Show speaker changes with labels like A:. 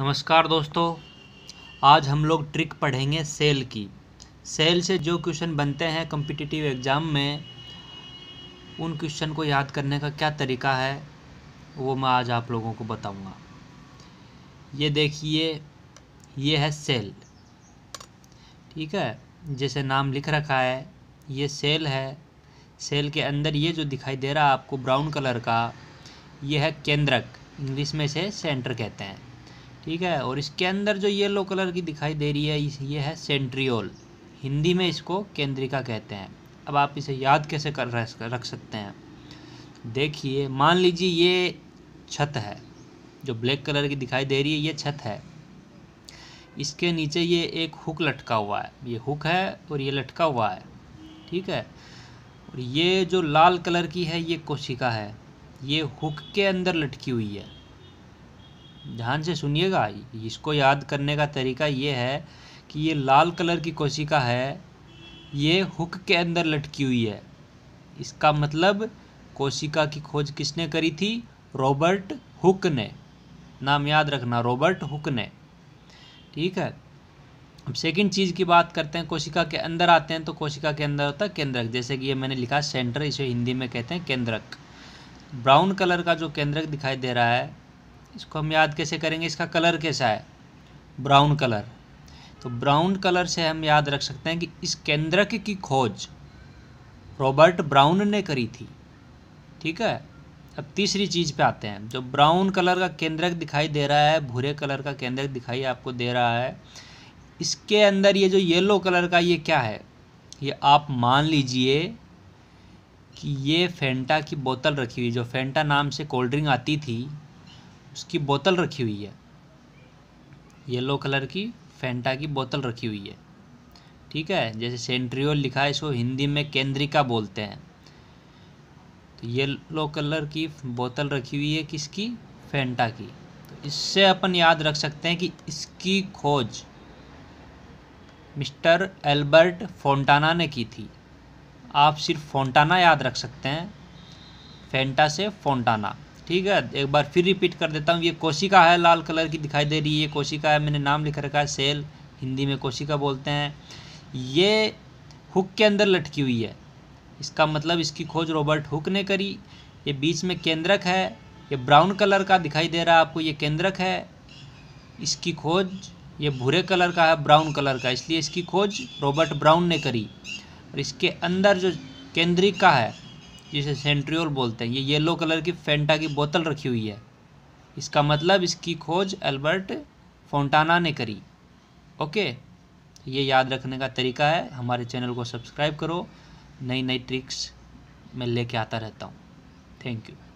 A: नमस्कार दोस्तों आज हम लोग ट्रिक पढ़ेंगे सेल की सेल से जो क्वेश्चन बनते हैं कम्पिटिटिव एग्ज़ाम में उन क्वेश्चन को याद करने का क्या तरीका है वो मैं आज आप लोगों को बताऊंगा ये देखिए ये है सेल ठीक है जैसे नाम लिख रखा है ये सेल है सेल के अंदर ये जो दिखाई दे रहा है आपको ब्राउन कलर का ये है केंद्रक इंग्लिश में इसे सेंटर कहते हैं ठीक है और इसके अंदर जो येलो कलर की दिखाई दे रही है ये है सेंट्रियोल हिंदी में इसको केंद्रिका कहते हैं अब आप इसे याद कैसे कर रख सकते हैं देखिए मान लीजिए ये छत है जो ब्लैक कलर की दिखाई दे रही है ये छत है इसके नीचे ये एक हुक लटका हुआ है ये हुक है और ये लटका हुआ है ठीक है और ये जो लाल कलर की है ये कोशिका है ये हुक के अंदर लटकी हुई है ध्यान से सुनिएगा इसको याद करने का तरीका ये है कि ये लाल कलर की कोशिका है ये हुक के अंदर लटकी हुई है इसका मतलब कोशिका की खोज किसने करी थी रॉबर्ट हुक ने नाम याद रखना रॉबर्ट हुक ने ठीक है अब सेकंड चीज़ की बात करते हैं कोशिका के अंदर आते हैं तो कोशिका के अंदर होता है केंद्रक जैसे कि ये मैंने लिखा सेंटर इसे हिंदी में कहते हैं केंद्रक ब्राउन कलर का जो केंद्रक दिखाई दे रहा है इसको हम याद कैसे करेंगे इसका कलर कैसा है ब्राउन कलर तो ब्राउन कलर से हम याद रख सकते हैं कि इस केंद्रक की खोज रॉबर्ट ब्राउन ने करी थी ठीक है अब तीसरी चीज़ पे आते हैं जो ब्राउन कलर का केंद्रक दिखाई दे रहा है भूरे कलर का केंद्रक दिखाई आपको दे रहा है इसके अंदर ये जो येलो कलर का ये क्या है ये आप मान लीजिए कि ये फेंटा की बोतल रखी हुई जो फेंटा नाम से कोल्ड ड्रिंक आती थी उसकी बोतल रखी हुई है येलो कलर की फेंटा की बोतल रखी हुई है ठीक है जैसे सेंट्रियोल लिखा है इसको हिंदी में केंद्रिका बोलते हैं तो येलो कलर की बोतल रखी हुई है किसकी फेंटा की तो इससे अपन याद रख सकते हैं कि इसकी खोज मिस्टर एल्बर्ट फोंटाना ने की थी आप सिर्फ फोंटाना याद रख सकते हैं फेंटा से फोंटाना ठीक है एक बार फिर रिपीट कर देता हूँ ये कोशिका है लाल कलर की दिखाई दे रही है ये कोशिका है मैंने नाम लिख रखा है सेल हिंदी में कोशिका बोलते हैं ये हुक के अंदर लटकी हुई है इसका मतलब इसकी खोज रॉबर्ट हुक ने करी ये बीच में केंद्रक है ये ब्राउन कलर का दिखाई दे रहा है आपको ये केंद्रक है इसकी खोज ये भूरे कलर का है ब्राउन कलर का इसलिए इसकी खोज रॉबर्ट ब्राउन ने करी और इसके अंदर जो केंद्रिका है जिसे सेंट्रियोल बोलते हैं ये येलो कलर की फेंटा की बोतल रखी हुई है इसका मतलब इसकी खोज अल्बर्ट फोंटाना ने करी ओके ये याद रखने का तरीका है हमारे चैनल को सब्सक्राइब करो नई नई ट्रिक्स मैं लेके आता रहता हूँ थैंक यू